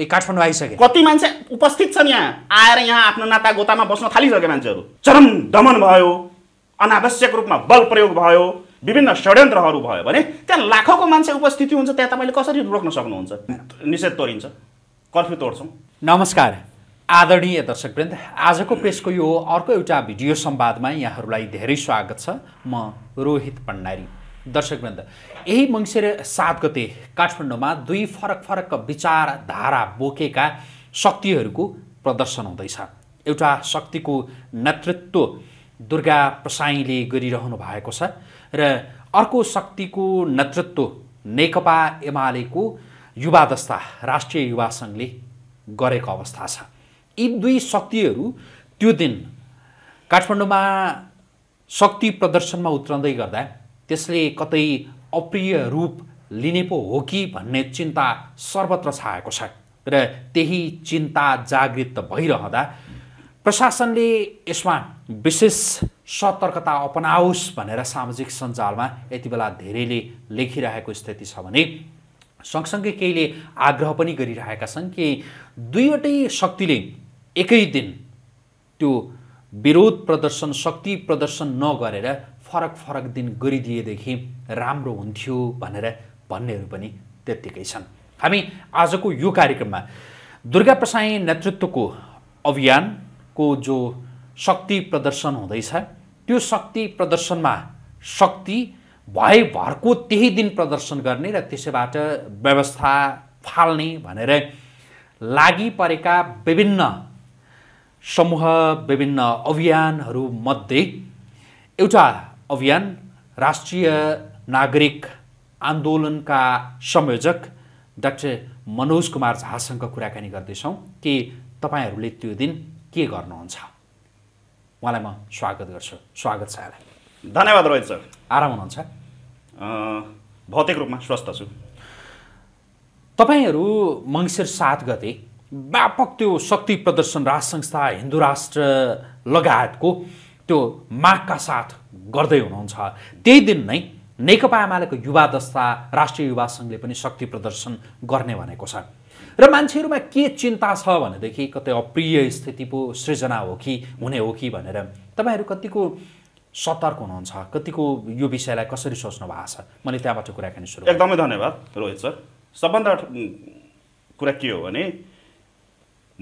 ए काठमाडौँ आइसके कति मान्छे उपस्थित छन् यहाँ आएर यहाँ आफ्नो नाता गोतामा बस्न थालिसके मान्छेहरू चरम दमन भयो अनावश्यक रूपमा बल प्रयोग भयो विभिन्न षड्यन्त्रहरू भयो भने त्यहाँ लाखौँको मान्छे उपस्थिति हुन्छ त्यहाँ तपाईँले कसरी रोक्न सक्नुहुन्छ निषेध तोडिन्छ कर्फ्यु तोड्छौँ नमस्कार आदरणीय दर्शकवृन्द आजको प्रेसको यो अर्को एउटा भिडियो संवादमा यहाँहरूलाई धेरै स्वागत छ म रोहित भण्डारी दर्शकवृन्द यही मङ्सिर सात गते काठमाडौँमा दुई फरक फरक विचारधारा बोकेका शक्तिहरूको प्रदर्शन हुँदैछ एउटा शक्तिको नेतृत्व दुर्गा प्रसाईले गरिरहनु भएको छ र अर्को शक्तिको नेतृत्व नेकपा एमालेको युवा दस्ता राष्ट्रिय युवा सङ्घले गरेको अवस्था छ यी दुई शक्तिहरू त्यो दिन काठमाडौँमा शक्ति प्रदर्शनमा उत्रँदै गर्दा त्यसले कतै अप्रिय रूप लिने पो हो कि भन्ने चिन्ता सर्वत्र छाएको छ र त्यही चिन्ता जागृत भइरहँदा प्रशासनले यसमा विशेष सतर्कता अपनाओस् भनेर सामाजिक सञ्जालमा यति बेला धेरैले लेखिरहेको स्थिति छ भने सँगसँगै केहीले आग्रह पनि गरिरहेका छन् कि दुईवटै शक्तिले एकै दिन त्यो विरोध प्रदर्शन शक्ति प्रदर्शन नगरेर फरक फरक दिन गरिदिएदेखि राम्रो हुन्थ्यो भनेर भन्नेहरू पनि त्यत्तिकै छन् हामी आजको यो कार्यक्रममा दुर्गा प्रसाई नेतृत्वको अभियानको जो शक्ति प्रदर्शन हुँदैछ त्यो शक्ति प्रदर्शनमा शक्ति भए भरको त्यही दिन प्रदर्शन गर्ने र त्यसैबाट व्यवस्था फाल्ने भनेर लागि परेका विभिन्न समूह विभिन्न अभियानहरूमध्ये एउटा अभियान राष्ट्रिय नागरिक आन्दोलनका संयोजक डाक्टर मनोज कुमार झासँग कुराकानी गर्दैछौँ कि तपाईँहरूले त्यो दिन के गर्नुहुन्छ उहाँलाई म स्वागत गर्छु स्वागत छ यहाँलाई धन्यवाद रोहित सर आराम हुनुहुन्छ भौतिक रूपमा स्वस्थ छु तपाईँहरू मङ्सिर सात गते व्यापक त्यो शक्ति प्रदर्शन राज संस्था हिन्दू राष्ट्र लगायतको त्यो मागका साथ गर्दै हुनुहुन्छ त्यही दिन नै नेकपा एमालेको युवा दस्ता राष्ट्रिय युवा सङ्घले पनि शक्ति प्रदर्शन गर्ने भनेको छ र मान्छेहरूमा के चिन्ता छ भनेदेखि कतै अप्रिय स्थिति पो सृजना हो कि हुने हो कि भनेर तपाईँहरू कतिको सतर्क हुनुहुन्छ कतिको यो विषयलाई कसरी सोच्नु भएको छ मैले त्यहाँबाट कुराकानी सुरु एकदमै धन्यवाद रोहित सर सबभन्दा कुरा के हो भने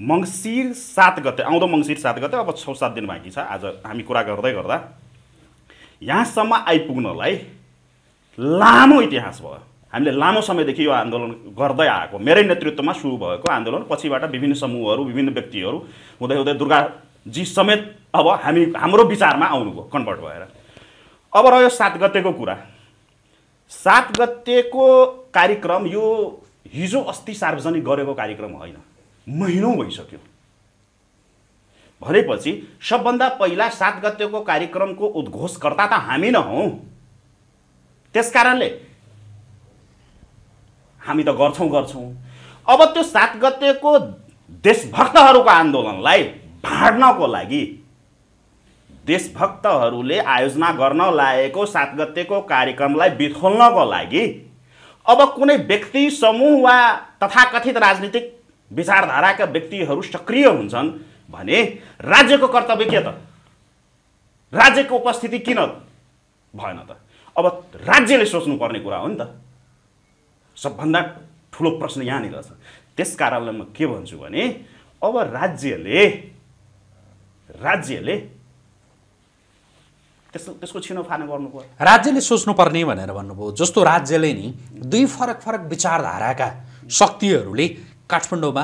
मङ्सिर सात गते आउँदो मङ्सिर सात गते अब छ सात दिन बाँकी छ आज हामी कुरा गर्दै गर्दा यहाँसम्म आइपुग्नलाई लामो इतिहास भयो हामीले लामो समयदेखि यो आन्दोलन गर्दै आएको मेरै नेतृत्वमा सुरु भएको आन्दोलन पछिबाट विभिन्न समूहहरू विभिन्न व्यक्तिहरू हुँदै हुँदै दुर्गाजी समेत अब हामी हाम्रो विचारमा आउनुभयो कन्भर्ट भएर अब रह्यो सात गतेको कुरा सात गतेको कार्यक्रम यो हिजो अस्ति सार्वजनिक गरेको कार्यक्रम होइन महिनौँ भइसक्यो भनेपछि सबभन्दा पहिला सात गतेको कार्यक्रमको उद्घोषकर्ता त हामी नहौँ त्यस त्यसकारणले हामी त गर्छौँ गर्छौँ अब त्यो सात गतेको देशभक्तहरूको आन्दोलनलाई भाड्नको लागि देशभक्तहरूले आयोजना गर्न लागेको सात गतेको कार्यक्रमलाई बिथोल्नको लागि अब कुनै व्यक्ति समूह वा तथाकथित राजनीतिक विचारधाराका व्यक्तिहरू सक्रिय हुन्छन् भने राज्यको कर्तव्य के त राज्यको उपस्थिति किन भएन त अब राज्यले सोच्नुपर्ने कुरा हो नि त सबभन्दा ठुलो प्रश्न यहाँनिर छ त्यस कारणले म के भन्छु भने अब राज्यले राज्यले त्यसको त्यसको छिनोफानो गर्नु पर्यो राज्यले सोच्नुपर्ने भनेर भन्नुभयो जस्तो राज्यले नि दुई फरक फरक विचारधाराका शक्तिहरूले काठमाडौँमा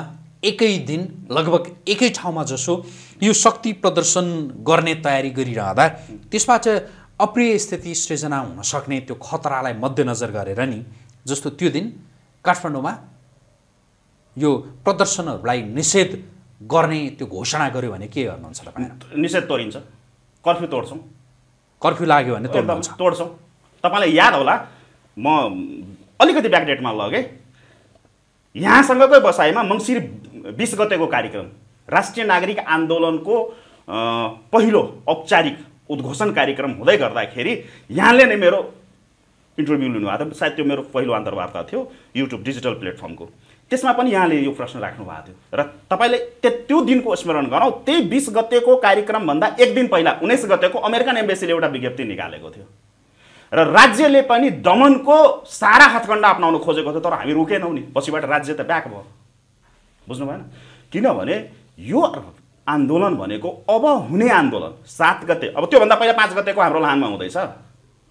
एकै दिन लगभग एकै ठाउँमा जसो यो शक्ति प्रदर्शन गर्ने तयारी गरिरहँदा त्यसबाट अप्रिय स्थिति सृजना हुन सक्ने त्यो खतरालाई मध्यनजर गरेर नि जस्तो त्यो दिन काठमाडौँमा यो प्रदर्शनहरूलाई निषेध गर्ने त्यो घोषणा गर्यो भने के गर्नुहुन्छ भने निषेध तोडिन्छ कर्फ्यू तोड्छौँ कर्फ्यू लाग्यो भने तोड्छौँ तोड्छौँ तपाईँलाई याद होला म अलिकति ब्याकडेटमा लगेँ यहाँसँगकै बसाइमा मङ्सिर बिस गतेको कार्यक्रम राष्ट्रिय नागरिक आन्दोलनको पहिलो औपचारिक उद्घोषण कार्यक्रम हुँदै गर्दाखेरि यहाँले नै मेरो इन्टरभ्यू लिनुभएको थियो सायद त्यो मेरो पहिलो अन्तर्वार्ता थियो युट्युब डिजिटल प्लेटफर्मको त्यसमा पनि यहाँले यो प्रश्न राख्नु भएको थियो र तपाईँले त्यो दिनको स्मरण गरौँ त्यही बिस गतेको कार्यक्रमभन्दा एक दिन पहिला उन्नाइस गतेको अमेरिकन एम्बेसीले एउटा विज्ञप्ति निकालेको थियो र राज्यले पनि दमनको सारा हातखण्ड अप्नाउन खोजेको थियो तर हामी रोकेनौँ नि पछिबाट राज्य त ब्याक भयो बुझ्नु भएन किनभने यो आन्दोलन भनेको अब हुने आन्दोलन सात गते अब त्योभन्दा पहिला पाँच गतेको हाम्रो लाहानमा हुँदैछ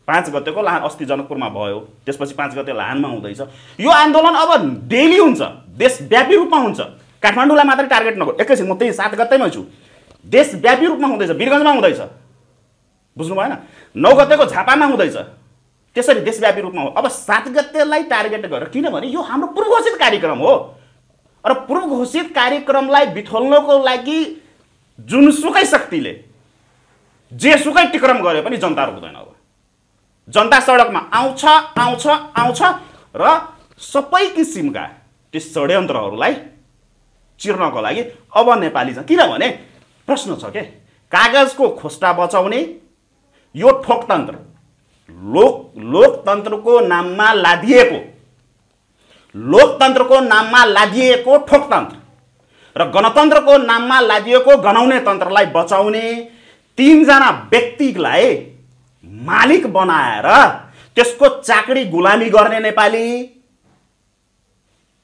पाँच गतेको लाहान अस्ति जनकपुरमा भयो त्यसपछि पाँच गते लाहानमा हुँदैछ यो आन्दोलन अब डेली हुन्छ देशव्यापी रूपमा हुन्छ काठमाडौँलाई मात्रै टार्गेट नगर एकैछिन म त्यही सात गतेमै छु देशव्यापी रूपमा हुँदैछ वीरगन्जमा हुँदैछ बुझ्नु भएन नौ गतेको झापामा हुँदैछ त्यसरी देशव्यापी रूपमा हो अब सात गतेलाई टार्गेट गरेर किनभने यो हाम्रो पूर्व घोषित कार्यक्रम हो र पूर्व घोषित कार्यक्रमलाई बिथोल्नको लागि जुनसुकै शक्तिले जेसुकै टिक्रम गरे पनि जनता रोक्दैन अब जनता सडकमा आउँछ आउँछ आउँछ र सबै किसिमका ती षड्यन्त्रहरूलाई चिर्नको लागि अब नेपाली छ किनभने प्रश्न छ के कागजको खोस्टा बचाउने यो ठोकतन्त्र लोक लोकतन्त्रको नाममा लादिएको लोकतन्त्रको नाममा लादिएको ठोकतन्त्र र गणतन्त्रको नाममा लादिएको गनाउने तन्त्रलाई बचाउने तिनजना व्यक्तिलाई मालिक बनाएर त्यसको चाकडी गुलामी गर्ने नेपाली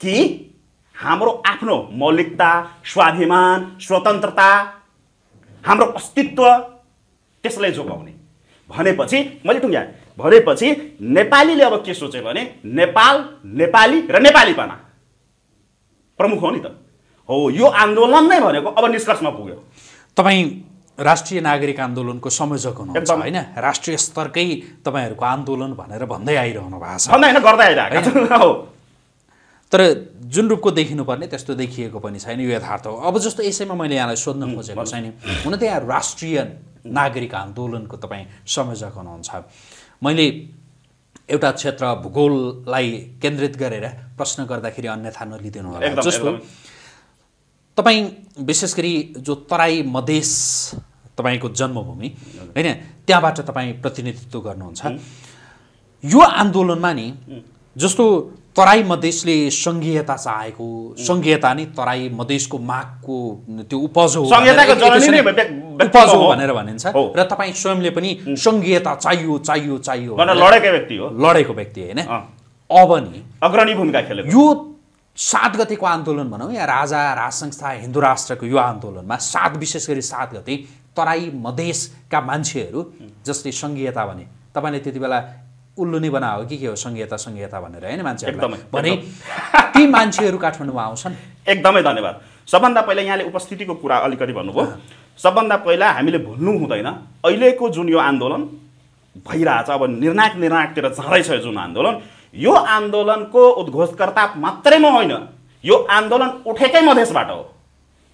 कि हाम्रो आफ्नो मौलिकता स्वाभिमान स्वतन्त्रता हाम्रो अस्तित्व त्यसलाई जोगाउने भनेपछि मैले टुङ्ग्याएँ भनेपछि नेपालीले अब के सोचे भने नेपाल नेपाली र नेपालीपना प्रमुख हो नि त हो यो आन्दोलन नै भनेको अब निष्कर्षमा पुग्यो तपाईँ राष्ट्रिय नागरिक आन्दोलनको संयोजक हुनुहुन्छ होइन राष्ट्रिय स्तरकै तपाईँहरूको आन्दोलन भनेर भन्दै आइरहनु भएको छ होइन गर्दै आइरहेको हो तर जुन रूपको देखिनुपर्ने त्यस्तो देखिएको पनि छैन यो यथार्थ हो अब जस्तो यसैमा मैले यहाँलाई सोध्न खोजेको छैन हुन त यहाँ राष्ट्रिय नागरिक आन्दोलनको तपाईँ संयोजक हुनुहुन्छ मैले एउटा क्षेत्र भूगोललाई केन्द्रित गरेर प्रश्न गर्दाखेरि अन्यथा नलिदिनु होला जस्तो तपाईँ विशेष गरी जो तराई मधेस तपाईँको जन्मभूमि होइन त्यहाँबाट तपाईँ प्रतिनिधित्व गर्नुहुन्छ यो आन्दोलनमा नि जस्तो तराई मधेसले सङ्घीयता चाहेको सङ्घीयता नै तराई मधेसको मागको त्यो उपज हो उपज हो भनेर भनिन्छ र तपाईँ स्वयंले पनि सङ्घीयता चाहियो चाहियो चाहियो लडेको व्यक्ति हो लडेको व्यक्ति होइन अब नि अग्रणी भूमिका खेल्यो यो सात गतेको आन्दोलन भनौँ या राजा राज संस्था हिन्दू राष्ट्रको यो आन्दोलनमा सात विशेष गरी सात गते तराई मधेसका मान्छेहरू जसले सङ्घीयता भने तपाईँले त्यति बेला उल्लु नै बनायो कि के हो सङ्घीयता सङ्घीयता भनेर होइन मान्छेहरूलाई भने ती मान्छेहरू काठमाडौँमा आउँछन् एकदमै धन्यवाद सबभन्दा पहिला यहाँले उपस्थितिको कुरा अलिकति भन्नुभयो सबभन्दा पहिला हामीले भुल्नु हुँदैन अहिलेको जुन यो आन्दोलन भइरहेछ अब निर्णायक निर्णायकतिर जाँदैछ जुन आन्दोलन यो आन्दोलनको उद्घोषकर्ता मात्रै होइन यो आन्दोलन उठेकै मधेसबाट हो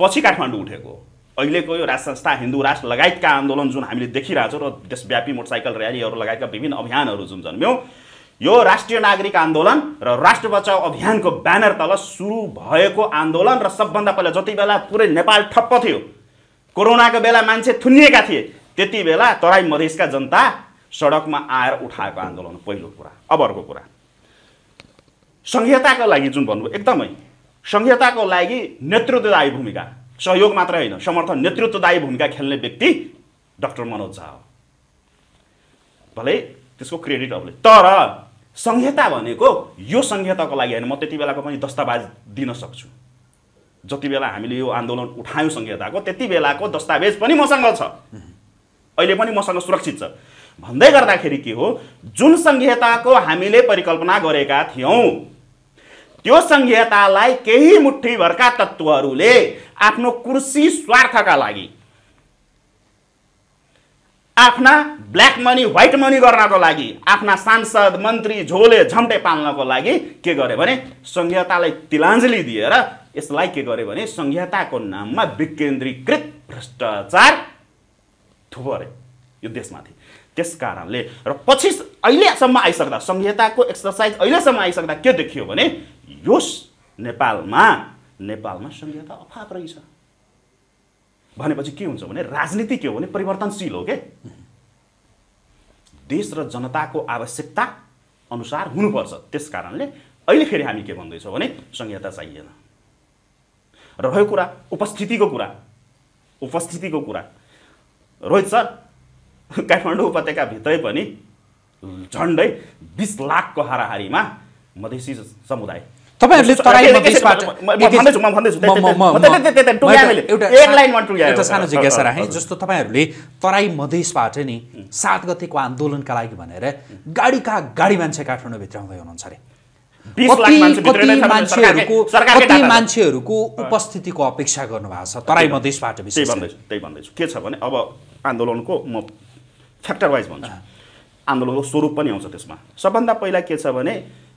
पछि काठमाडौँ उठेको हो अहिलेको यो राष्ट्र संस्था हिन्दू राष्ट्र लगायतका आन्दोलन जुन हामीले देखिरहेछौँ र देशव्यापी मोटरसाइकल ऱ्यालीहरू लगायतका विभिन्न अभियानहरू जुन जन्म्यौँ यो राष्ट्रिय नागरिक आन्दोलन र राष्ट्र बचाउ अभियानको ब्यानर तल सुरु भएको आन्दोलन र सबभन्दा पहिला जति बेला पुरै नेपाल ठप्प थियो कोरोनाको बेला मान्छे थुनिएका थिए त्यति बेला तराई मधेसका जनता सडकमा आएर उठाएको आन्दोलन पहिलो कुरा अब अर्को कुरा सङ्घीयताको लागि जुन भन्नु एकदमै संहिताको लागि नेतृत्वदायी भूमिका सहयोग मात्र होइन समर्थन नेतृत्वदायी भूमिका खेल्ने व्यक्ति डक्टर मनोज झा हो भले त्यसको क्रेडिट अबले तर संहिता भनेको यो संहिताको लागि होइन म त्यति बेलाको पनि दस्तावेज दिन सक्छु जति बेला हामीले यो आन्दोलन उठायौँ संहिताको त्यति बेलाको दस्तावेज पनि मसँग छ अहिले पनि मसँग सुरक्षित छ भन्दै गर्दाखेरि के हो जुन संहिताको हामीले परिकल्पना गरेका थियौँ त्यो संहितालाई केही मुठीभरका तत्त्वहरूले आफ्नो कुर्सी स्वार्थका लागि आफ्ना ब्ल्याक मनी व्हाइट मनी गर्नको लागि आफ्ना सांसद मन्त्री झोले झम्टे पाल्नको लागि के गर्यो भने संहितालाई तिलाञ्जली दिएर यसलाई के गर्यो भने संहिताको नाममा विकेन्द्रीकृत भ्रष्टाचार थुपरे यो देशमाथि त्यस कारणले र पछि अहिलेसम्म आइसक्दा संहिताको एक्सर्साइज अहिलेसम्म आइसक्दा के देखियो भने यस नेपालमा नेपालमा सङ्घीयता अभाव रहेछ भनेपछि के हुन्छ भने राजनीति के हो भने परिवर्तनशील हो के देश र जनताको आवश्यकता अनुसार हुनुपर्छ त्यस कारणले अहिले फेरि हामी के भन्दैछौँ भने संहिता चाहिएन रह्यो कुरा उपस्थितिको कुरा उपस्थितिको कुरा रोहित सर काठमाडौँ उपत्यकाभित्रै पनि झन्डै बिस लाखको हाराहारीमा मधेसी समुदाय तपाईँहरूले तराईमा एउटा सानो जिज्ञासा राखेँ जस्तो तपाईँहरूले तराई मधेसबाट नि सात गतिको आन्दोलनका लागि भनेर गाडीका गाडी मान्छे काठमाडौँभित्र आउँदै हुनुहुन्छ अरे मान्छेहरूको उपस्थितिको अपेक्षा गर्नुभएको छ तराई मधेसबाट त्यही भन्दैछु के छ भने अब आन्दोलनको म फ्याक्टर वाइज भन्छु आन्दोलनको स्वरूप पनि आउँछ त्यसमा सबभन्दा पहिला के छ भने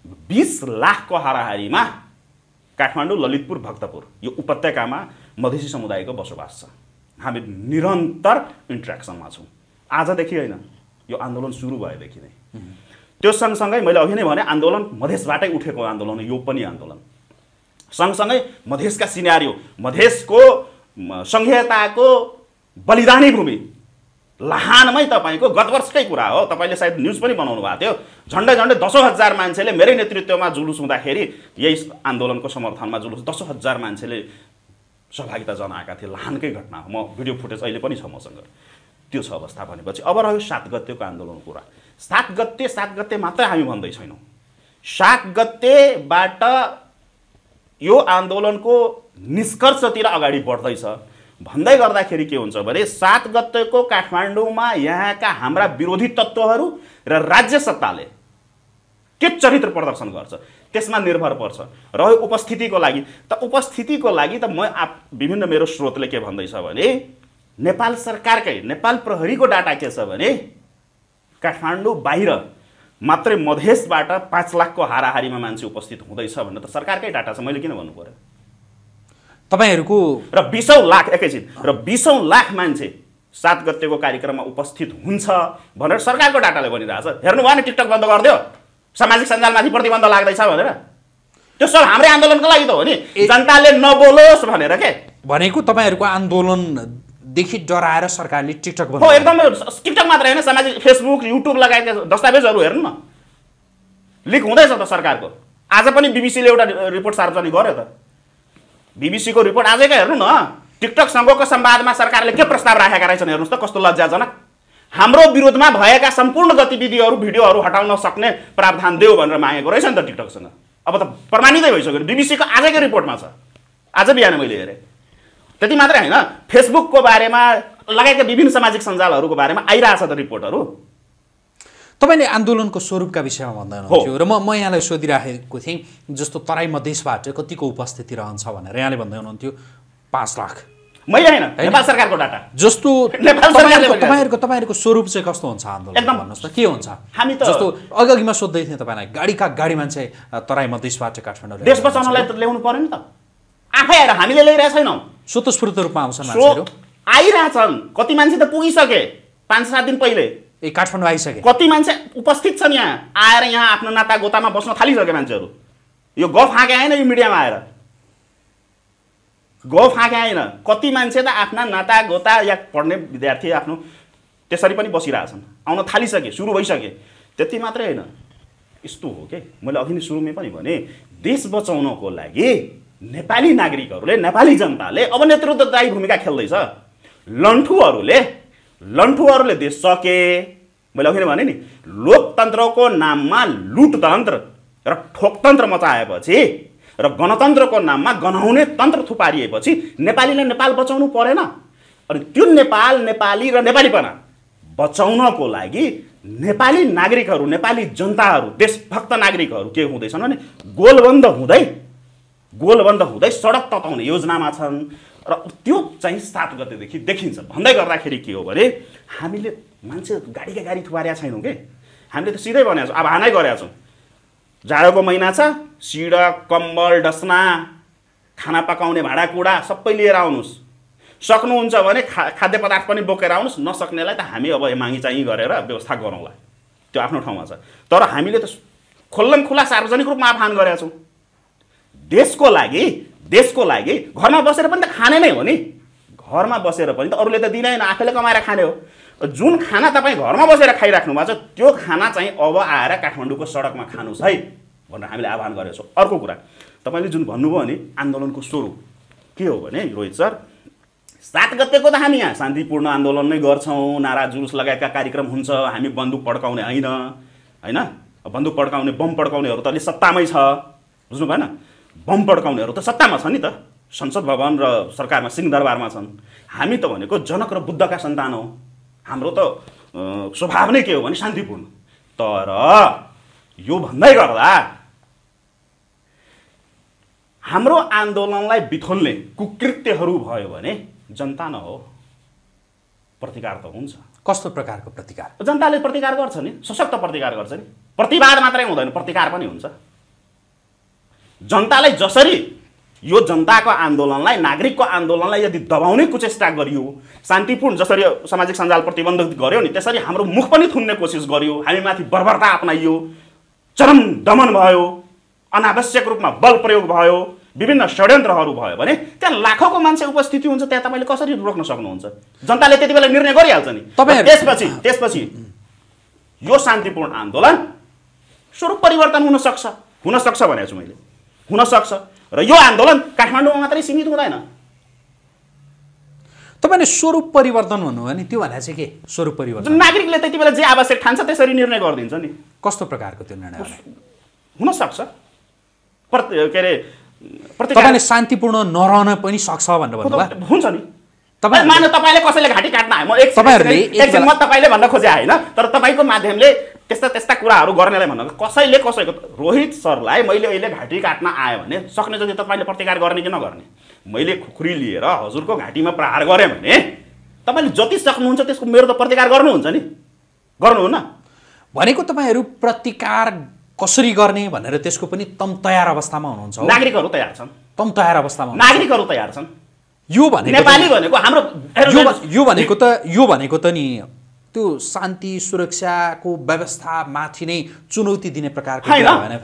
बिस लाखको हाराहारीमा काठमाडौँ ललितपुर भक्तपुर यो उपत्यकामा मधेसी समुदायको बसोबास छ हामी निरन्तर इन्ट्रेक्सनमा छौँ आजदेखि होइन यो आन्दोलन सुरु भएदेखि नै त्यो सँगसँगै मैले अघि नै भने आन्दोलन मधेसबाटै उठेको आन्दोलन यो पनि आन्दोलन सँगसँगै मधेसका सिनारी मधेसको सङ्घीयताको बलिदानी भूमि लहानमै तपाईँको गत वर्षकै कुरा हो तपाईँले सायद न्युज पनि बनाउनु भएको थियो झन्डै झन्डै दसौँ हजार मान्छेले मेरै नेतृत्वमा जुलुस हुँदाखेरि यही आन्दोलनको समर्थनमा जुलुस दसौँ हजार मान्छेले सहभागिता जनाएका थिए लहानकै घटना हो म भिडियो फुटेज अहिले पनि छ मसँग त्यो छ अवस्था भनेपछि अब रह्यो सात गतेको आन्दोलनको कुरा सात गते सात गते मात्रै हामी भन्दै छैनौँ सात गतेबाट यो आन्दोलनको निष्कर्षतिर अगाडि बढ्दैछ भन्दै गर्दाखेरि के हुन्छ भने सात गतेको काठमाडौँमा यहाँका हाम्रा विरोधी तत्त्वहरू र राज्य सत्ताले के चरित्र प्रदर्शन गर्छ त्यसमा निर्भर पर्छ र उपस्थितिको लागि त उपस्थितिको लागि त म विभिन्न मेरो स्रोतले के भन्दैछ भने नेपाल सरकारकै नेपाल प्रहरीको डाटा के छ भने काठमाडौँ बाहिर मात्रै मधेसबाट पाँच लाखको हाराहारीमा मान्छे उपस्थित हुँदैछ भनेर त सरकारकै डाटा छ मैले किन भन्नु पऱ्यो तपाईँहरूको र बिसौँ लाख एकैछिन र बिसौँ लाख मान्छे सात गतेको कार्यक्रममा उपस्थित हुन्छ भनेर सरकारको डाटाले भनिरहेछ हेर्नु भयो नि टिकटक बन्द गरिदियो सामाजिक सञ्जालमाथि प्रतिबन्ध लाग्दैछ भनेर त्यो सब हाम्रै आन्दोलनको लागि त हो नि जनताले नबोलोस् भनेर के भनेको तपाईँहरूको आन्दोलनदेखि डराएर सरकारले टिकटक हो एकदमै टिकटक मात्र होइन सामाजिक फेसबुक युट्युब लगायतका दस्तावेजहरू हेर्नु न लिक हुँदैछ त सरकारको आज पनि बिबिसीले एउटा रिपोर्ट सार्वजनिक गर्यो त बिबिसीको रिपोर्ट आजकै हेर्नु न टिकटकसँगको संवादमा सरकारले के प्रस्ताव राखेका रहेछन् हेर्नुहोस् त कस्तो लज्जाजनक हाम्रो विरोधमा भएका सम्पूर्ण गतिविधिहरू भिडियोहरू हटाउन सक्ने प्रावधान देऊ भनेर मागेको रहेछ नि त टिकटकसँग अब त प्रमाणितै भइसक्यो बिबिसीको आजकै रिपोर्टमा छ आज बिहान मैले हेरेँ त्यति मात्रै होइन फेसबुकको बारेमा लगायतका विभिन्न सामाजिक सञ्जालहरूको बारेमा आइरहेछ त रिपोर्टहरू तपाईँले आन्दोलनको स्वरूपका विषयमा भन्दै हुनुहुन्थ्यो र म म यहाँलाई सोधिराखेको थिएँ जस्तो तराई मधेसबाट कतिको उपस्थिति रहन्छ भनेर यहाँले भन्दै हुनुहुन्थ्यो पाँच लाख मैले नेपाल सरकारको डाटा जस्तो तपाईँहरूको तपाईँहरूको स्वरूप चाहिँ कस्तो हुन्छ आन्दोलन एकदम भन्नुहोस् त के हुन्छ हामी त जस्तो अघि अघिमा सोध्दै थिएँ तपाईँलाई गाडीका गाडी मान्छे तराई मधेसबाट काठमाडौँ देश बचाउनलाई त ल्याउनु पऱ्यो नि त आफै आएर हामीले ल्याइरहेको छैनौँ स्वतस्फूर्त रूपमा आउँछन् आइरहेछन् कति मान्छे त पुगिसके पाँच सात दिन पहिले ए काठमाडौँ आइसके कति मान्छे उपस्थित छन् यहाँ आएर यहाँ आफ्नो नाता गोतामा बस्न थालिसके मान्छेहरू यो गफ हाँके आएन यो मिडियामा आएर गफ हाँके आएन कति मान्छे त आफ्ना नाता गोता या पढ्ने विद्यार्थी आफ्नो त्यसरी पनि बसिरहेछन् आउन थालिसके सुरु भइसके त्यति मात्रै होइन यस्तो हो कि मैले अघि नै सुरुमै पनि भने देश बचाउनको लागि नेपाली नागरिकहरूले नेपाली जनताले अब नेतृत्वदायी भूमिका खेल्दैछ लन्ठुहरूले लन्ठुहरूले देश सके मैले अघि नै भने नि लोकतन्त्रको नाममा लुटतन्त्र र ठोकतन्त्र मचाएपछि र गणतन्त्रको नाममा गनाउने तन्त्र थुपारिएपछि नेपालीले नेपाल बचाउनु परेन अनि त्यो नेपाल नेपाली र नेपालीपना बचाउनको लागि नेपाली नागरिकहरू नेपाली जनताहरू देशभक्त नागरिकहरू के हुँदैछन् भने गोलबन्द हुँदै गोलबन्द हुँदै सडक तताउने योजनामा छन् र त्यो चाहिँ सात गतेदेखि देखिन्छ भन्दै गर्दाखेरि के हो भने हामीले मान्छे गाडीका गाडी थुपारेका छैनौँ कि हामीले त सिधै बनाएको छौँ अब हानै गरेका छौँ जाडोको महिना छ सिडक कम्बल डस्ना खाना पकाउने भाँडाकुँडा सबै लिएर आउनुहोस् सक्नुहुन्छ भने खा खाद्य पदार्थ पनि बोकेर आउनुहोस् नसक्नेलाई त हामी अब मागी चाहिँ गरेर व्यवस्था गरौँला त्यो आफ्नो ठाउँमा छ तर हामीले त खुल्लम खुल्ला सार्वजनिक रूपमा आह्वान गरेका छौँ देशको लागि देशको लागि घरमा बसेर पनि त खाने नै हो नि घरमा बसेर पनि त अरूले त दिँदैन आफैले कमाएर खाने हो जुन खाना तपाईँ घरमा बसेर खाइराख्नु भएको छ त्यो खाना चाहिँ अब आएर काठमाडौँको सडकमा खानुहोस् है भनेर हामीले आह्वान गरेको छौँ अर्को कुरा तपाईँले जुन भन्नुभयो नि आन्दोलनको स्वरूप के हो भने रोहित सर सात गतेको त हामी यहाँ शान्तिपूर्ण आन्दोलन नै गर्छौँ नारा जुलुस लगाएका कार्यक्रम हुन्छ हामी बन्दुक पड्काउने होइन होइन बन्दुक पड्काउने बम पड्काउनेहरू त अहिले सत्तामै छ बुझ्नु भएन बम पड्काउनेहरू त सत्तामा छन् नि त संसद भवन र सरकारमा सिंहदरबारमा छन् हामी त भनेको जनक र बुद्धका सन्तान हो हाम्रो त स्वभाव नै के हो भने शान्तिपूर्ण तर यो भन्दै गर्दा हाम्रो आन्दोलनलाई बिथोल्ने कुकृत्यहरू भयो भने जनता न हो प्रतिकार त हुन्छ कस्तो प्रकारको प्रतिकार जनताले प्रतिकार गर्छ नि सशक्त प्रतिकार गर्छ नि प्रतिवाद मात्रै हुँदैन प्रतिकार पनि हुन्छ जनतालाई जसरी यो जनताको आन्दोलनलाई नागरिकको आन्दोलनलाई यदि दबाउने कुचेष्टा गरियो शान्तिपूर्ण जसरी सामाजिक सञ्जाल प्रतिबन्ध गर्यो नि त्यसरी हाम्रो मुख पनि थुन्ने कोसिस गरियो हामीमाथि बर्बरता अपनाइयो चरम दमन भयो अनावश्यक रूपमा बल प्रयोग भयो विभिन्न षड्यन्त्रहरू भयो भने त्यहाँ लाखौँको मान्छे उपस्थिति हुन्छ त्यहाँ तपाईँले कसरी रोक्न सक्नुहुन्छ जनताले त्यति बेला निर्णय गरिहाल्छ नि तपाईँ त्यसपछि त्यसपछि यो शान्तिपूर्ण आन्दोलन स्वरूप परिवर्तन हुनसक्छ हुनसक्छ भनेको छु मैले हुन सक्छ र यो आन्दोलन काठमाडौँमा मात्रै सीमित हुँदैन तपाईँले स्वरूप परिवर्तन भन्नुभयो नि त्यो भन्दा चाहिँ के स्वरूप परिवर्तन नागरिकले त्यति बेला जे आवश्यक ठान्छ त्यसरी निर्णय गरिदिन्छ नि कस्तो प्रकारको त्यो निर्णय हुनसक्छ के अरे तपाईँले शान्तिपूर्ण नरहन पनि सक्छ भनेर भन्नुभयो हुन्छ नि तपाईँ मान तपाईँले कसैले घाँटी काट्न आयो म तपाईँले भन्न खोजे होइन तर तपाईँको माध्यमले त्यस्ता त्यस्ता कुराहरू गर्नेलाई भन्नु कसैले कसैको रोहित सरलाई मैले अहिले घाँटी काट्न आयो भने सक्ने जति तपाईँले प्रतिकार गर्ने कि नगर्ने मैले खुकुरी लिएर हजुरको घाँटीमा प्रहार गरेँ भने तपाईँले जति सक्नुहुन्छ त्यसको मेरो त प्रतिकार गर्नुहुन्छ नि गर्नुहुन्न भनेको तपाईँहरू प्रतिकार कसरी गर्ने भनेर त्यसको पनि तम तयार अवस्थामा हुनुहुन्छ नागरिकहरू तयार छन् तम तयार अवस्थामा नागरिकहरू तयार छन् यो भने नेपाली भनेको हाम्रो यो भनेको त यो भनेको त नि त्यो शान्ति सुरक्षाको व्यवस्थामाथि नै चुनौती दिने प्रकारको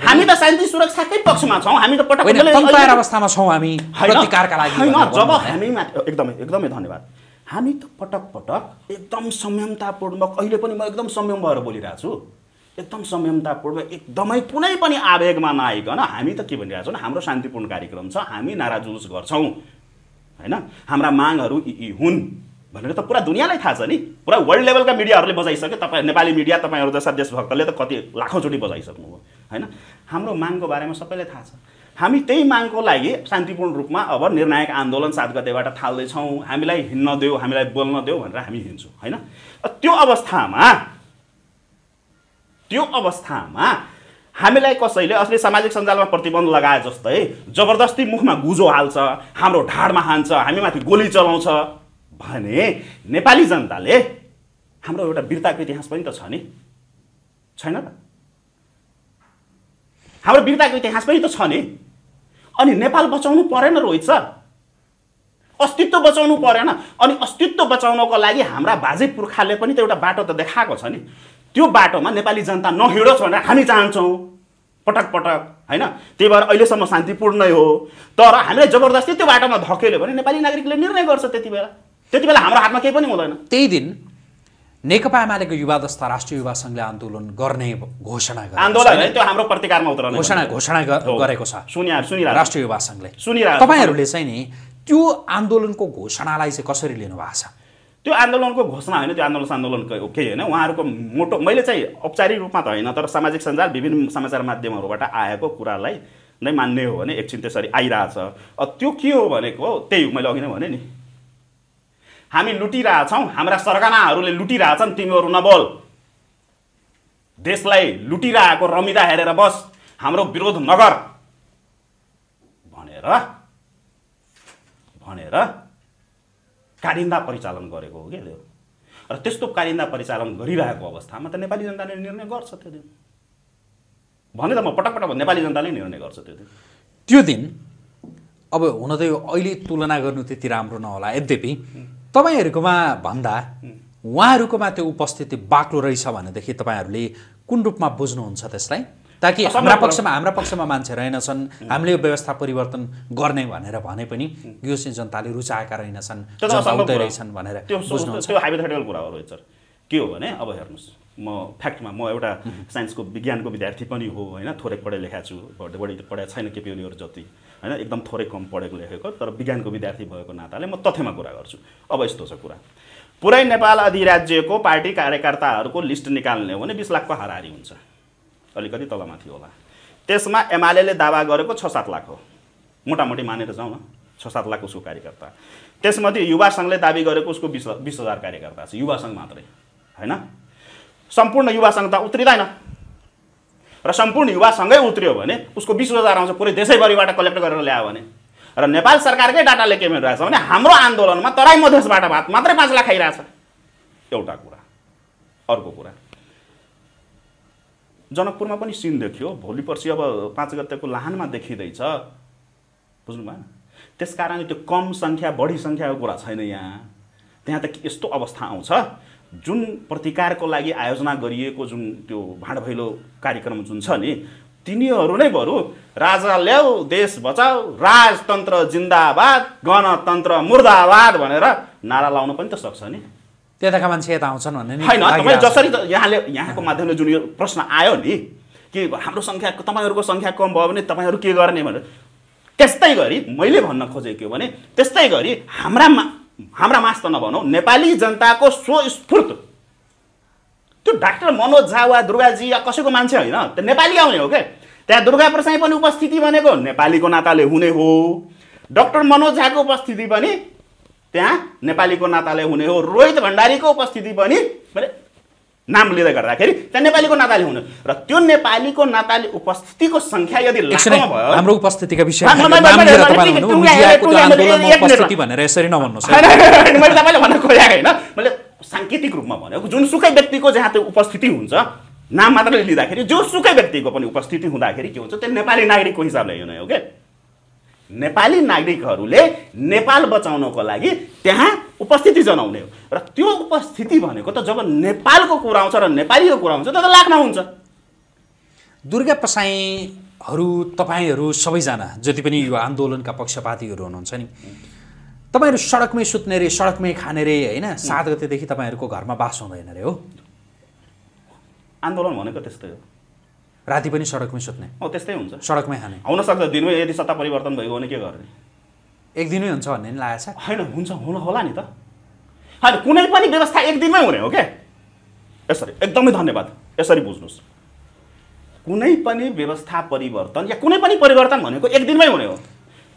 हामी त शान्ति सुरक्षाकै पक्षमा छौँ हामी त पटक अवस्थामा छौँ हामी प्रतिकारका लागि जब हामी एकदमै एकदमै धन्यवाद हामी त पटक पटक एकदम संयमतापूर्वक अहिले पनि म एकदम संयम भएर बोलिरहेको छु एकदम संयमतापूर्वक एकदमै कुनै पनि आवेगमा नआइकन हामी त के भनिरहेको छौँ हाम्रो शान्तिपूर्ण कार्यक्रम छ हामी नाराजुस गर्छौँ होइन हाम्रा मागहरू यी हुन् भनेर त पुरा दुनियाँलाई थाहा छ नि पुरा वर्ल्ड लेभलका मिडियाहरूले बजाइसक्यो तपाईँ नेपाली मिडिया तपाईँहरू जस्ता देशभक्तले त कति लाखौँचोटि बजाइसक्नुभयो होइन हाम्रो मागको बारेमा सबैलाई थाहा छ हामी त्यही मागको लागि शान्तिपूर्ण रूपमा अब निर्णायक आन्दोलन सात गतेबाट थाल्दैछौँ हामीलाई हिँड्न देऊ हामीलाई बोल्न देऊ भनेर हामी हिँड्छौँ होइन त्यो अवस्थामा त्यो अवस्थामा हामीलाई कसैले असली सामाजिक सञ्जालमा प्रतिबन्ध लगाए जस्तै जबरजस्ती मुखमा गुजो हाल्छ हाम्रो ढाडमा हान्छ हामी माथि गोली चलाउँछ भने नेपाली जनताले हाम्रो एउटा वीरताको इतिहास पनि त छ नि छैन त हाम्रो वीरताको इतिहास पनि त छ नि अनि नेपाल बचाउनु परेन रोहित सर अस्तित्व बचाउनु परेन अनि अस्तित्व बचाउनको लागि हाम्रा बाजे पुर्खाले पनि त एउटा बाटो त देखाएको छ नि त्यो बाटोमा नेपाली जनता नहिँडोस् भनेर हामी चाहन्छौँ पटक पटक होइन त्यही भएर अहिलेसम्म शान्तिपूर्ण हो तर हामीलाई जबरजस्ती त्यो बाटोमा धकेल्यो भने नेपाली नागरिकले निर्णय गर्छ त्यति बेला त्यति बेला हाम्रो हातमा केही पनि हुँदैन त्यही दिन नेकपा एमालेको युवा दस्ता राष्ट्रिय युवा सङ्घले आन्दोलन गर्ने घोषणा गर्यो आन्दोलन है त्यो हाम्रो प्रतिकारमा उत्रने घोषणा घोषणा गरेको छ राष्ट्रिय युवा सङ्घले तपाईँहरूले चाहिँ नि त्यो आन्दोलनको घोषणालाई चाहिँ कसरी लिनु छ त्यो आन्दोलनको घोषणा होइन त्यो आन्दोलन आन्दोलनको केही होइन उहाँहरूको मोटो मैले चाहिँ औपचारिक रूपमा त होइन तर सामाजिक सञ्जाल विभिन्न समाचार माध्यमहरूबाट आएको कुरालाई नै मान्ने हो भने एकछिन त्यसरी आइरहेछ त्यो के हो भनेको त्यही मैले अघि नै भने नि हामी लुटिरहेछौँ हाम्रा सरगनाहरूले लुटिरहेछन् तिमीहरू नबोल देशलाई लुटिरहेको रमिदा हेरेर बस हाम्रो विरोध नगर भनेर भनेर कारिन्दा परिचालन गरेको हो क्या त्यो र त्यस्तो कारिन्दा परिचालन गरिरहेको अवस्थामा त नेपाली जनताले निर्णय गर्छ त्यो दिन भने त म पटक पटक नेपाली जनताले निर्णय गर्छ त्यो दिन त्यो दिन अब हुन त यो अहिले तुलना गर्नु त्यति राम्रो नहोला यद्यपि तपाईँहरूकोमा भन्दा उहाँहरूकोमा त्यो उपस्थिति बाक्लो रहेछ भनेदेखि तपाईँहरूले कुन रूपमा बुझ्नुहुन्छ त्यसलाई ताकि हाम्रा पक्षमा हाम्रा पक्षमा मान्छे रहेनछन् हामीले यो व्यवस्था परिवर्तन गर्ने भनेर भने पनि यो चाहिँ जनताले रुचाएका रहेनछन् रहेछन् भनेर त्यो हाइपोथेटिकल कुरा हो रोहित सर के हो भने अब हेर्नुहोस् म फ्याक्टमा म एउटा साइन्सको विज्ञानको विद्यार्थी पनि हो होइन थोरै पढे लेखाएको छु बढी पढाएको छैन केपिओलीहरू जति होइन एकदम थोरै कम पढेको लेखेको तर विज्ञानको विद्यार्थी भएको नाताले म तथ्यमा कुरा गर्छु अब यस्तो छ कुरा पुरै नेपाल अधिराज्यको पार्टी कार्यकर्ताहरूको लिस्ट निकाल्ने हो भने बिस लाखको हारहारी हुन्छ अलिकति तलमाथि होला त्यसमा एमाले दावा गरेको छ सात लाख हो मोटामोटी मानेर जाउँ न छ सात लाख उसको कार्यकर्ता त्यसमध्ये युवा सङ्घले दावी गरेको उसको बिस बिस हजार कार्यकर्ता छ युवा सङ्घ मात्रै होइन सम्पूर्ण युवासँग त उत्रिँदैन र सम्पूर्ण युवासँगै उत्रियो भने उसको बिस हजार आउँछ पुरै देशैभरिबाट कलेक्ट गरेर ल्यायो भने र नेपाल सरकारकै डाटाले के छ भने हाम्रो आन्दोलनमा तराई मधेसबाट भात मात्रै पाँच लाख खाइरहेछ एउटा कुरा अर्को कुरा जनकपुरमा पनि सिन देखियो भोलि पर्सि अब पाँच गतेको लाहानमा देखिँदैछ बुझ्नु भएन त्यस कारणले त्यो कम सङ्ख्या बढी सङ्ख्याको कुरा छैन यहाँ त्यहाँ त यस्तो अवस्था आउँछ जुन प्रतिकारको लागि आयोजना गरिएको जुन त्यो भाँडभैलो कार्यक्रम जुन छ नि तिनीहरू नै बरु राजा ल्याऊ देश बचाऊ राजतन्त्र जिन्दाबाद गणतन्त्र मुर्दाबाद भनेर नारा लाउन पनि त सक्छ नि त्यताका मान्छे यता आउँछन् भन्ने होइन तपाईँ जसरी यहाँले यहाँको माध्यमले जुन यो प्रश्न आयो नि कि हाम्रो सङ्ख्या तपाईँहरूको सङ्ख्या कम भयो भने तपाईँहरू के गर्ने भनेर त्यस्तै गरी मैले भन्न खोजेको भने त्यस्तै गरी हाम्रा हाम्रा मास त नभनौँ नेपाली जनताको स्वस्फूर्त त्यो डाक्टर मनोज झा वा दुर्गाजी या कसैको मान्छे होइन त्यो नेपाली आउने हो क्या त्यहाँ दुर्गा प्रसाई पनि उपस्थिति भनेको नेपालीको नाताले हुने हो डक्टर मनोज झाको उपस्थिति पनि त्यहाँ नेपालीको नाताले हुने हो रोहित भण्डारीको उपस्थिति पनि नाम लिँदै गर्दाखेरि त्यहाँ नेपालीको नाताले हुनु र त्यो नेपालीको नाताले उपस्थितिको सङ्ख्या यदि हाम्रो उपस्थितिका विषय भनेर यसरी मैले भन्न खोजेको होइन मैले साङ्केतिक रूपमा भनेको जुन जुनसुकै व्यक्तिको जहाँ त्यो उपस्थिति हुन्छ नाम मात्रले लिँदाखेरि जोसुकै व्यक्तिको पनि उपस्थिति हुँदाखेरि के हुन्छ त्यो नेपाली नागरिकको हिसाबले हेर्ने हो क्या नेपाली नागरिकहरूले नेपाल बचाउनको लागि त्यहाँ उपस्थिति जनाउने हो र त्यो उपस्थिति भनेको त जब नेपालको कुरा आउँछ र नेपालीको कुरा आउँछ त लाग्न हुन्छ दुर्गा प्रसाईहरू तपाईँहरू सबैजना जति पनि यो आन्दोलनका पक्षपातीहरू हुनुहुन्छ नि तपाईँहरू सडकमै सुत्ने रे सडकमै खाने रे होइन सात गतेदेखि तपाईँहरूको घरमा बास हुँदैन रे हो आन्दोलन भनेको त्यस्तै हो राति पनि सडकमै सुत्ने हो त्यस्तै हुन्छ सडकमै खाने सक्छ दिनमै यदि सत्ता परिवर्तन भयो भने के गर्ने एक दिनमै हुन्छ भन्ने नि लागेको छ होइन हुन्छ हुन होला नि त होइन कुनै पनि व्यवस्था एक दिनमै हुने हो क्या यसरी एकदमै धन्यवाद यसरी बुझ्नुहोस् कुनै पनि व्यवस्था परिवर्तन या कुनै पनि परिवर्तन भनेको एक दिनमै हुने हो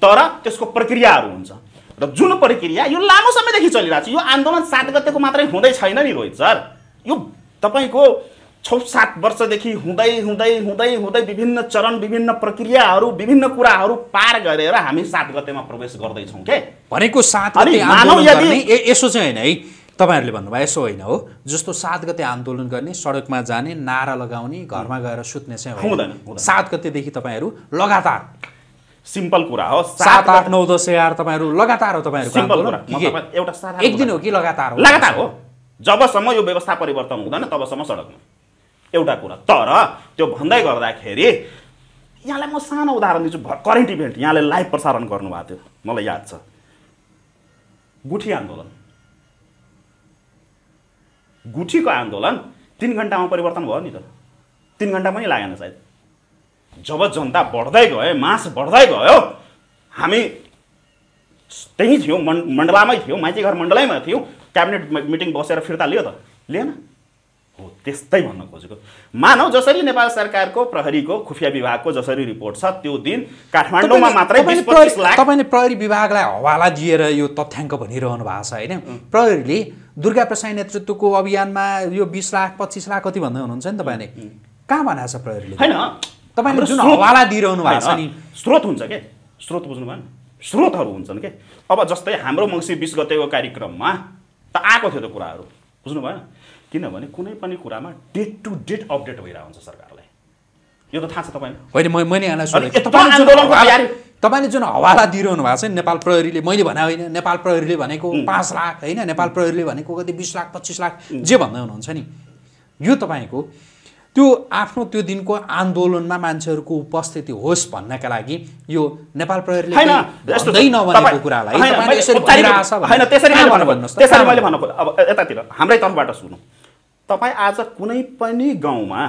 तर त्यसको प्रक्रियाहरू हुन्छ र जुन प्रक्रिया यो लामो समयदेखि चलिरहेको छ यो आन्दोलन सात गतेको मात्रै हुँदै छैन नि रोहित सर यो तपाईँको छ सात वर्षदेखि हुँदै हुँदै हुँदै हुँदै विभिन्न चरण विभिन्न प्रक्रियाहरू विभिन्न कुराहरू पार गरेर हामी सात गतेमा प्रवेश गर्दैछौँ के भनेको सात यसो चाहिँ होइन है तपाईँहरूले भन्नुभयो यसो होइन हो जस्तो सात गते आन्दोलन गर्ने सडकमा जाने नारा लगाउने घरमा गएर सुत्ने चाहिँ हुँदैन सात गतेदेखि तपाईँहरू लगातार सिम्पल कुरा हो सात आठ नौ दस एघार तपाईँहरू लगातार हो तपाईँहरू एउटा एक दिन हो कि लगातार हो लगातार हो जबसम्म यो व्यवस्था परिवर्तन हुँदैन तबसम्म सडकमा एउटा कुरा तर त्यो भन्दै गर्दाखेरि यहाँलाई म सानो उदाहरण दिन्छु करेन्ट इभेन्ट यहाँले लाइभ प्रसारण गर्नुभएको थियो मलाई याद छ गुठी आन्दोलन गुठीको आन्दोलन तिन घन्टामा परिवर्तन भयो नि त तिन घन्टा पनि लागेन सायद जब जनता बढ्दै गयो मास बढ्दै गयो हामी त्यहीँ थियौँ मण्डलामै थियौँ माइती घर मण्डलैमा थियौँ क्याबिनेट मिटिङ बसेर फिर्ता लियो त लिएन हो त्यस्तै भन्न खोजेको मानव जसरी नेपाल सरकारको प्रहरीको खुफिया विभागको जसरी रिपोर्ट छ त्यो दिन काठमाडौँमा मात्रै तपाईँले प्रहरी विभागलाई हवाला दिएर यो तथ्याङ्क भनिरहनु भएको छ होइन प्रहरीले दुर्गा प्रसाई नेतृत्वको अभियानमा यो बिस लाख पच्चिस लाख कति भन्दै हुनुहुन्छ नि तपाईँले कहाँ भनेको छ प्रहरीले होइन तपाईँले जुन हवाला दिइरहनु भएको छ नि स्रोत हुन्छ के स्रोत बुझ्नु भएन स्रोतहरू हुन्छन् के अब जस्तै हाम्रो मङ्सिर बिस गतेको कार्यक्रममा त आएको थियो त कुराहरू बुझ्नु भएन किनभने कुनै पनि कुरामा डेट टु डेट अपडेट भइरहेको हुन्छ सरकारलाई यो त थाहा छ तपाईँलाई तपाईँले जुन हवाला दिइरहनु भएको छ नि नेपाल प्रहरीले मैले भने होइन नेपाल प्रहरीले भनेको पाँच लाख होइन नेपाल प्रहरीले भनेको कति बिस लाख पच्चिस लाख जे भन्दै हुनुहुन्छ नि यो तपाईँको त्यो आफ्नो त्यो दिनको आन्दोलनमा मान्छेहरूको उपस्थिति होस् भन्नका लागि यो नेपाल प्रहरीले नभनेको कुरालाई अब यतातिर हाम्रै तर्फबाट सुनौँ तपाईँ आज कुनै पनि गाउँमा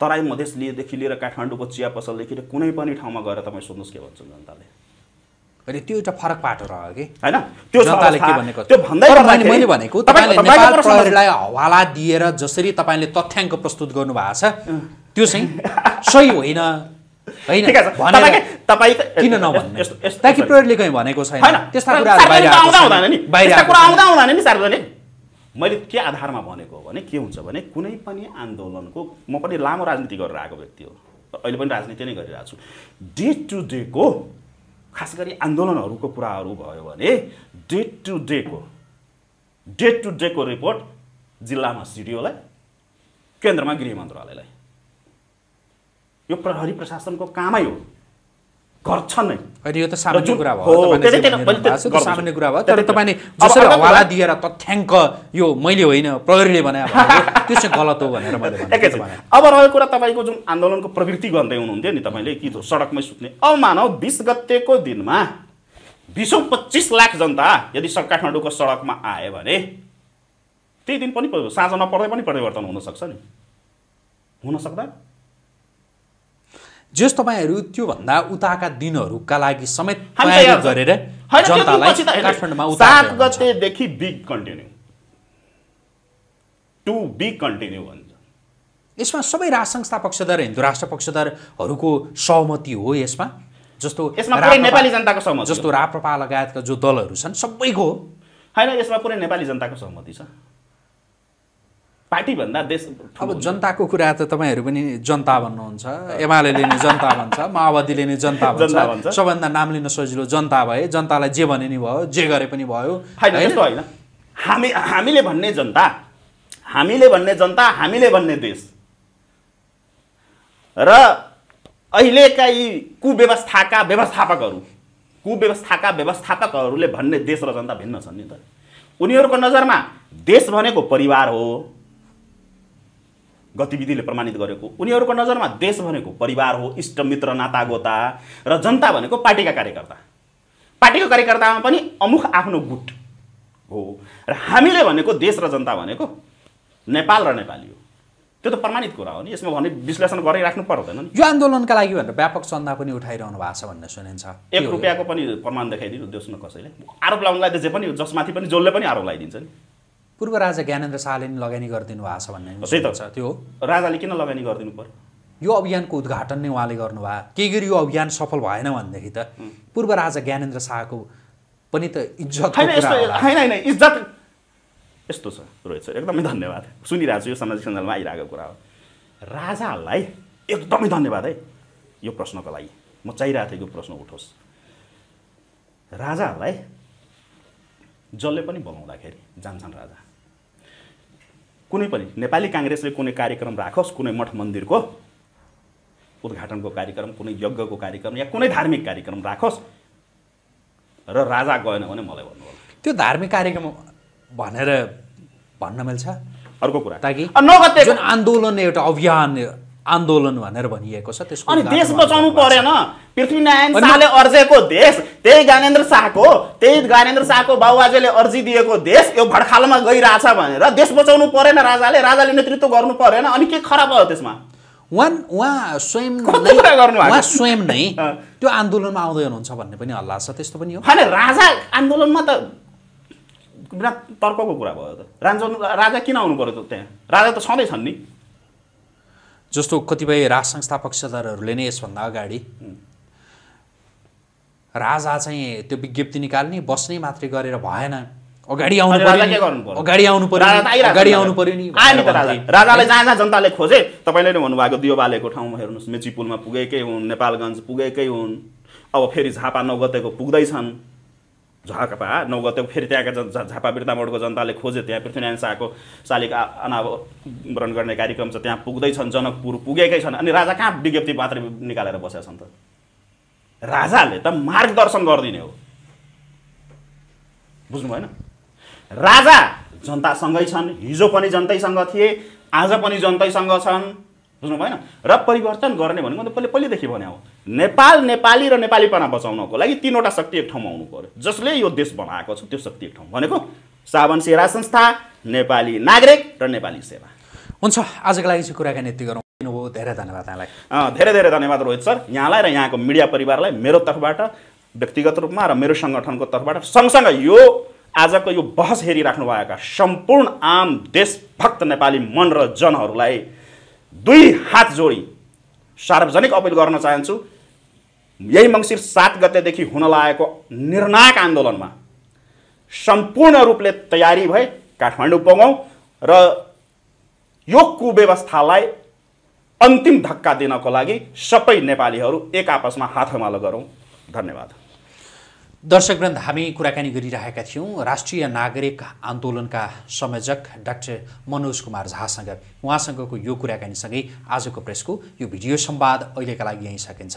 तराई मधेसदेखि लिएर काठमाडौँको चिया पसलदेखि लिएर कुनै पनि ठाउँमा गएर तपाईँ सोध्नुहोस् के भन्छ जनताले अहिले त्यो एउटा फरक पाटो रह्यो कि होइन त्यो जनताले के भनेको त्यो भन्दै मैले भनेको तपाईँले नेपाल प्रहरीलाई हवाला दिएर जसरी तपाईँले तथ्याङ्क प्रस्तुत गर्नुभएको छ त्यो चाहिँ सही होइन होइन किन नभन्नु ताकि प्रहरीले कहीँ भनेको छैन त्यस्ता आउँदा हुँदैन नि सार्वजनिक मैले के आधारमा भनेको हो भने के हुन्छ भने कुनै पनि आन्दोलनको म पनि लामो राजनीति गरेर आएको व्यक्ति हो अहिले पनि राजनीति नै गरिरहेको छु डे टु डेको खास गरी आन्दोलनहरूको कुराहरू भयो भने डे टु डेको डे टु डेको रिपोर्ट जिल्लामा सिडिओलाई केन्द्रमा गृह मन्त्रालयलाई यो प्रहरी प्रशासनको कामै हो गर्छ नै होइन यो त सामान्य कुरा भयो सामान्य कुरा भयो तर तपाईँले जसरी हवाला दिएर तथ्याङ्क यो मैले होइन प्रहरीले भने त्यो चाहिँ गलत हो भनेर मैले अब रहेको कुरा तपाईँको जुन आन्दोलनको प्रवृत्ति गर्दै हुनुहुन्थ्यो नि तपाईँले कि सडकमै सुत्ने अब मानव बिस गतेको दिनमा बिसौँ पच्चिस लाख जनता यदि काठमाडौँको सडकमा आयो भने त्यही दिन पनि साँझ नपर्दै पनि परिवर्तन हुनसक्छ नि हुनसक्दा जस तपाईँहरू त्योभन्दा उताका दिनहरूका लागि समेत तयारी गरेर जनतालाई काठमाडौँमा सात गतेदेखि big continue to big continue भन्छ यसमा सबै राज संस्था पक्षधर हिन्दू राष्ट्र पक्षधरहरूको सहमति हो यसमा जस्तो यसमा नेपाली जनताको सहमति जस्तो राप्रपा लगायतका जो दलहरू छन् सबैको होइन यसमा पुरै नेपाली जनताको सहमति छ भन्दा देश अब जनताको कुरा त तपाईँहरू पनि जनता भन्नुहुन्छ एमाले लिने जनता भन्छ माओवादीले लिने जनता भन्छ सबभन्दा नाम लिन सजिलो जनता भए जनतालाई जे भने नि भयो जे गरे पनि भयो होइन हामी हामीले भन्ने जनता हामीले भन्ने जनता हामीले भन्ने देश र अहिलेका यी कुव्यवस्थाका व्यवस्थापकहरू कुव्यवस्थाका व्यवस्थापकहरूले भन्ने देश र जनता भिन्न छन् नि त उनीहरूको नजरमा देश भनेको परिवार हो गतिविधिले प्रमाणित गरेको उनीहरूको नजरमा देश भनेको परिवार हो इष्टमित्र नातागोता र जनता भनेको पार्टीका कार्यकर्ता पार्टीको कार्यकर्तामा पनि अमुख आफ्नो गुट हो र हामीले भनेको देश र जनता भनेको नेपाल र नेपाली हो त्यो त प्रमाणित कुरा हो नि यसमा भने विश्लेषण गरिराख्नु पर्दैन नि यो आन्दोलनका लागि भनेर व्यापक चन्दा पनि उठाइरहनु भएको छ भन्ने सुनिन्छ एक रुपियाँको पनि प्रमाण देखाइदिनु देउस् न कसैले आरोप लगाउनलाई त जे पनि जसमाथि पनि जसले पनि आरोप लगाइदिन्छ नि पूर्व राजा ज्ञानेन्द्र शाहले नि लगानी गरिदिनु भएको छ भन्ने छ त्यो राजाले किन लगानी गरिदिनु पर्यो यो अभियानको उद्घाटन नै उहाँले गर्नुभयो केही गरी यो अभियान सफल भएन भनेदेखि त पूर्व राजा ज्ञानेन्द्र शाहको पनि त इज्जत होइन इज्जत यस्तो छ रोहित सर एकदमै धन्यवाद सुनिरहेको छु यो सामाजिक सञ्जालमा आइरहेको कुरा हो राजाहरूलाई एकदमै धन्यवाद है यो प्रश्नको लागि म चाहिरहेको थिएँ यो प्रश्न उठोस् राजाहरूलाई जसले पनि बोलाउँदाखेरि जान्छन् राजा कुनै पनि नेपाली काङ्ग्रेसले कुनै कार्यक्रम राखोस् कुनै मठ मन्दिरको उद्घाटनको कार्यक्रम कुनै यज्ञको कार्यक्रम या कुनै धार्मिक कार्यक्रम राखोस् र राजा गएन भने मलाई भन्नु होला त्यो धार्मिक कार्यक्रम भनेर भन्न मिल्छ अर्को कुरा ताकि नगते आन्दोलन एउटा अभियान आन्दोलन भनेर भनिएको छ त्यसको अनि देश बचाउनु परेन पृथ्वीनारायण शाहले अर्जेको देश त्यही ज्ञानेन्द्र शाहको त्यही ज्ञानेन्द्र शाहको बाबुआजेले अर्जी दिएको देश यो भडखालमा गइरहेछ भनेर देश बचाउनु परेन राजाले राजाले नेतृत्व गर्नु परेन अनि के खराब भयो त्यसमा उहाँ उहाँ स्वयं उहाँ स्वयं नै त्यो आन्दोलनमा आउँदै हुनुहुन्छ भन्ने पनि हल्ला छ त्यस्तो पनि हो होइन राजा आन्दोलनमा त बिना तर्कको कुरा भयो त राजा किन आउनु पर्यो त त्यहाँ राजा त छँदैछन् नि जस्तो कतिपय राज संस्था पक्षधारहरूले नै यसभन्दा अगाडि राजा चाहिँ त्यो विज्ञप्ति निकाल्ने बस्ने मात्रै गरेर भएन अगाडि आउनु पर्यो अगाडि आउनु पर्यो अगाडि आउनु पर्यो नि राजाले जहाँ जहाँ जनताले खोजे तपाईँले नै भन्नुभएको दियो बालेको ठाउँमा हेर्नुहोस् मेचीपुलमा पुगेकै हुन् नेपालगञ्ज पुगेकै हुन् अब फेरि झापा नगतेको पुग्दैछन् झकपा नौ गते फेरि त्यहाँका झापा मोडको जनताले खोजे त्यहाँ पृथ्वीनारायण शाहको शालिक अनावरण गर्ने कार्यक्रम छ त्यहाँ पुग्दैछन् जनकपुर पुगेकै छन् अनि राजा कहाँ विज्ञप्ति मात्र निकालेर बसेका छन् त राजाले त मार्गदर्शन गरिदिने हो बुझ्नु भएन राजा जनतासँगै छन् हिजो पनि जनतैसँग थिए आज पनि जनतैसँग छन् बुझ्नु भएन र परिवर्तन गर्ने भनेको त पहिले पहिलेदेखि भने हो नेपाल नेपाली र नेपालीपना बचाउनको लागि तिनवटा शक्ति एक ठाउँमा आउनु पऱ्यो जसले यो देश बनाएको छ त्यो शक्ति एक ठाउँ भनेको सावन सेवा संस्था नेपाली नागरिक र नेपाली सेवा हुन्छ आजको लागि चाहिँ कुराकानी यति गरौँ धेरै धन्यवाद यहाँलाई धेरै धेरै धन्यवाद रोहित सर यहाँलाई र यहाँको मिडिया परिवारलाई मेरो तर्फबाट व्यक्तिगत रूपमा र मेरो सङ्गठनको तर्फबाट सँगसँगै यो आजको यो बहस हेरिराख्नु भएका सम्पूर्ण आम देशभक्त नेपाली मन र जनहरूलाई दुई हात जोडी सार्वजनिक अपिल गर्न चाहन्छु यही मङ्सिर सात गतेदेखि हुन लागेको निर्णायक आन्दोलनमा सम्पूर्ण रूपले तयारी भए काठमाडौँ पुगौँ र यो कुव्यवस्थालाई अन्तिम धक्का दिनको लागि सबै नेपालीहरू एक आपसमा हातमालो गरौँ धन्यवाद दर्शकवृन्द हामी कुराकानी गरिरहेका थियौँ राष्ट्रिय नागरिक आन्दोलनका संयोजक डाक्टर मनोज कुमार झासँग उहाँसँगको यो कुराकानीसँगै आजको प्रेसको यो भिडियो संवाद अहिलेका लागि यहीँ सकिन्छ